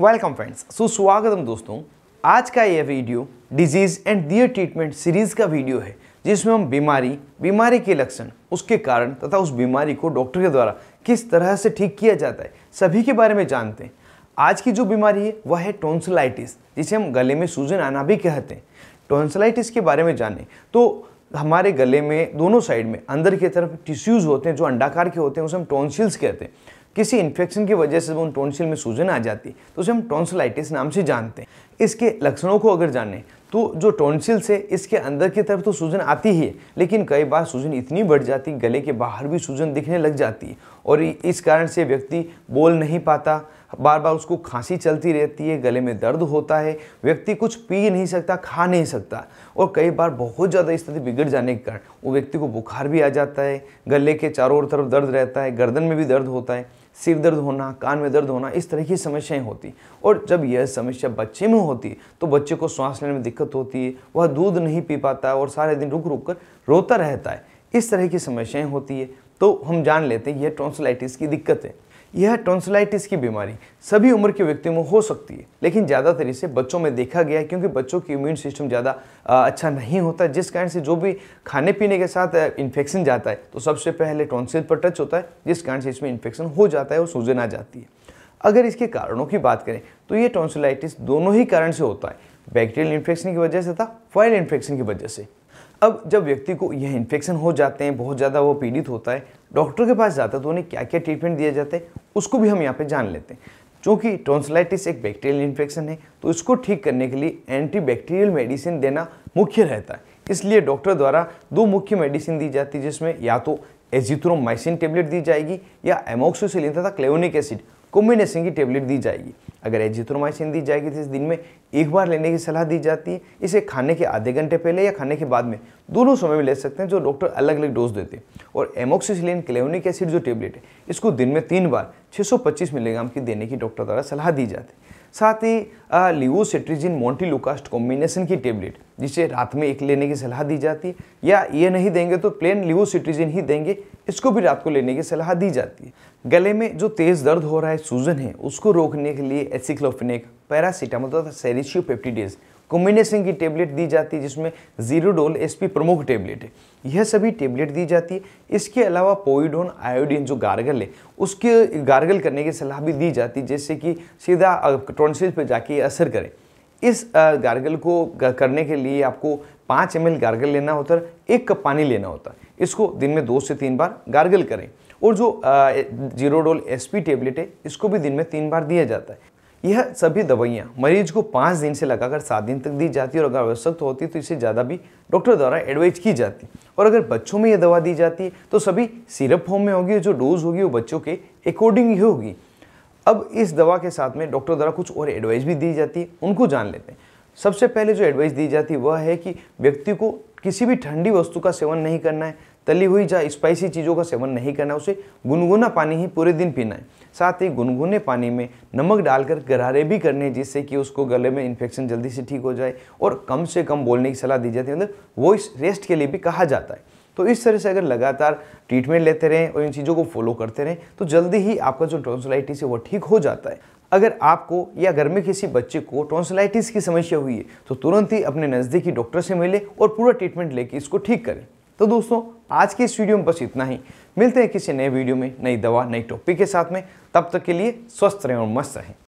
welcome friends सुस्वागतम दोस्तों आज का यह video diseases and their treatment series का वीडियो है जिसमें हम बीमारी बीमारी के लक्षण उसके कारण तथा उस बीमारी को डॉक्टर के द्वारा किस तरह से ठीक किया जाता है सभी के बारे में जानते हैं आज की जो बीमारी है वह है टोन्सलाइटिस जिसे हम गले में सूजन आना भी कहते हैं टोन्सलाइटिस के बारे में जाने तो हमारे गले में दोनों साइड में अंदर की तरफ टिश्यूज़ होते हैं जो अंडाकार के होते हैं उसे हम टोन्सिल्स कहते हैं किसी इन्फेक्शन की वजह से जब उन टोनसिल में सूजन आ जाती है तो उसे हम टोनसिलाइटिस नाम से जानते हैं इसके लक्षणों को अगर जानें तो जो टॉन्सिल्स है इसके अंदर की तरफ तो सूजन आती ही है लेकिन कई बार सूजन इतनी बढ़ जाती गले के बाहर भी सूजन दिखने लग जाती है और इस कारण से व्यक्ति बोल नहीं पाता बार बार उसको खांसी चलती रहती है गले में दर्द होता है व्यक्ति कुछ पी नहीं सकता खा नहीं सकता और कई बार बहुत ज़्यादा स्थिति बिगड़ जाने के कारण वो व्यक्ति को बुखार भी आ जाता है गले के चारों तरफ दर्द रहता है गर्दन में भी दर्द होता है सिर दर्द होना कान में दर्द होना इस तरह की समस्याएं होती और जब यह समस्या बच्चे में होती तो बच्चे को सांस लेने में दिक्कत होती है वह दूध नहीं पी पाता और सारे दिन रुक रुक कर रोता रहता है इस तरह की समस्याएं होती है तो हम जान लेते हैं यह टॉन्सलाइटिस की दिक्कत है यह टॉन्सिलाइटिस की बीमारी सभी उम्र के व्यक्तियों में हो सकती है लेकिन ज़्यादातर इसे बच्चों में देखा गया है क्योंकि बच्चों की इम्यून सिस्टम ज़्यादा अच्छा नहीं होता जिस कारण से जो भी खाने पीने के साथ इन्फेक्शन जाता है तो सबसे पहले टॉन्सिल पर टच होता है जिस कारण से इसमें इन्फेक्शन हो जाता है और सूजन आ जाती है अगर इसके कारणों की बात करें तो ये टॉन्सिलाइटिस दोनों ही कारण से होता है बैक्टीरियल इन्फेक्शन की वजह से था वायरल इन्फेक्शन की वजह से अब जब व्यक्ति को यह इन्फेक्शन हो जाते हैं बहुत ज़्यादा वो पीड़ित होता है डॉक्टर के पास जाते तो उन्हें क्या क्या ट्रीटमेंट जाता जाते उसको भी हम यहाँ पर जान लेते हैं चूँकि टॉन्सलाइटिस एक बैक्टीरियल इन्फेक्शन है तो इसको ठीक करने के लिए एंटी बैक्टीरियल मेडिसिन देना मुख्य रहता है इसलिए डॉक्टर द्वारा दो मुख्य मेडिसिन दी जाती है जिसमें या तो एजिथ्रोमाइसिन टेबलेट दी जाएगी या एमोक्सोसिलिन तथा क्लेवनिक एसिड कॉम्बिनेशन की टेबलेट दी जाएगी अगर एजिथ्रोमाइसिन दी जाएगी तो इस दिन में एक बार लेने की सलाह दी जाती है इसे खाने के आधे घंटे पहले या खाने के बाद में दोनों समय में ले सकते हैं जो डॉक्टर अलग अलग डोज देते हैं और एमोक्सिसिलिन क्लेवनिक एसिड जो टेबलेट है इसको दिन में तीन बार 625 मिलीग्राम की देने की डॉक्टर द्वारा सलाह दी जाती है साथ ही लिवोसिट्रिजिन मोन्टीलोकास्ट कॉम्बिनेशन की टेबलेट जिसे रात में एक लेने की सलाह दी जाती है या ये नहीं देंगे तो प्लेन लिवोसिट्रिजिन ही देंगे इसको भी रात को लेने की सलाह दी जाती है गले में जो तेज़ दर्द हो रहा है सूजन है उसको रोकने के लिए एसिक्लोफिनिक पैरासीटामोल तथा सेरिशियो पेप्टिडेज कॉम्बिनेशन की टेबलेट दी जाती है जिसमें जीरोडोल एसपी प्रमुख टेबलेट है यह सभी टेबलेट दी जाती है इसके अलावा पोइडोन आयोडीन जो गार्गल है उसके गार्गल करने की सलाह भी दी जाती है जैसे कि सीधा टॉन्सिल पर जाके असर करें इस गार्गल को करने के लिए आपको पाँच एम गार्गल लेना होता है एक कप पानी लेना होता है इसको दिन में दो से तीन बार गार्गल करें और जो जीरोडोल एसपी टेबलेट है इसको भी दिन में तीन बार दिया जाता है यह सभी दवाइयाँ मरीज को पाँच दिन से लगाकर सात दिन तक दी जाती है और अगर आवश्यक होती तो इसे ज़्यादा भी डॉक्टर द्वारा एडवाइज की जाती और अगर बच्चों में यह दवा दी जाती है तो सभी सिरप फॉर्म में होगी जो डोज होगी वो बच्चों के अकॉर्डिंग ही होगी अब इस दवा के साथ में डॉक्टर द्वारा कुछ और एडवाइस भी दी जाती है उनको जान लेते हैं सबसे पहले जो एडवाइस दी जाती है वह है कि व्यक्ति को किसी भी ठंडी वस्तु का सेवन नहीं करना है तली हुई या स्पाइसी चीज़ों का सेवन नहीं करना है उसे गुनगुना पानी ही पूरे दिन पीना है साथ ही गुनगुने पानी में नमक डालकर गरारे भी करने जिससे कि उसको गले में इन्फेक्शन जल्दी से ठीक हो जाए और कम से कम बोलने की सलाह दी जाती है मतलब वॉइस रेस्ट के लिए भी कहा जाता है तो इस तरह से अगर लगातार ट्रीटमेंट लेते रहें और इन चीज़ों को फॉलो करते रहें तो जल्दी ही आपका जो ट्रॉन्सोलाइटिस है वो ठीक हो जाता है अगर आपको या घर में किसी बच्चे को टॉन्सलाइटिस की समस्या हुई है तो तुरंत ही अपने नज़दीकी डॉक्टर से मिले और पूरा ट्रीटमेंट लेके इसको ठीक करें तो दोस्तों आज के इस वीडियो में बस इतना ही मिलते हैं किसी नए वीडियो में नई दवा नई टॉपिक के साथ में तब तक के लिए स्वस्थ रहें और मस्त रहें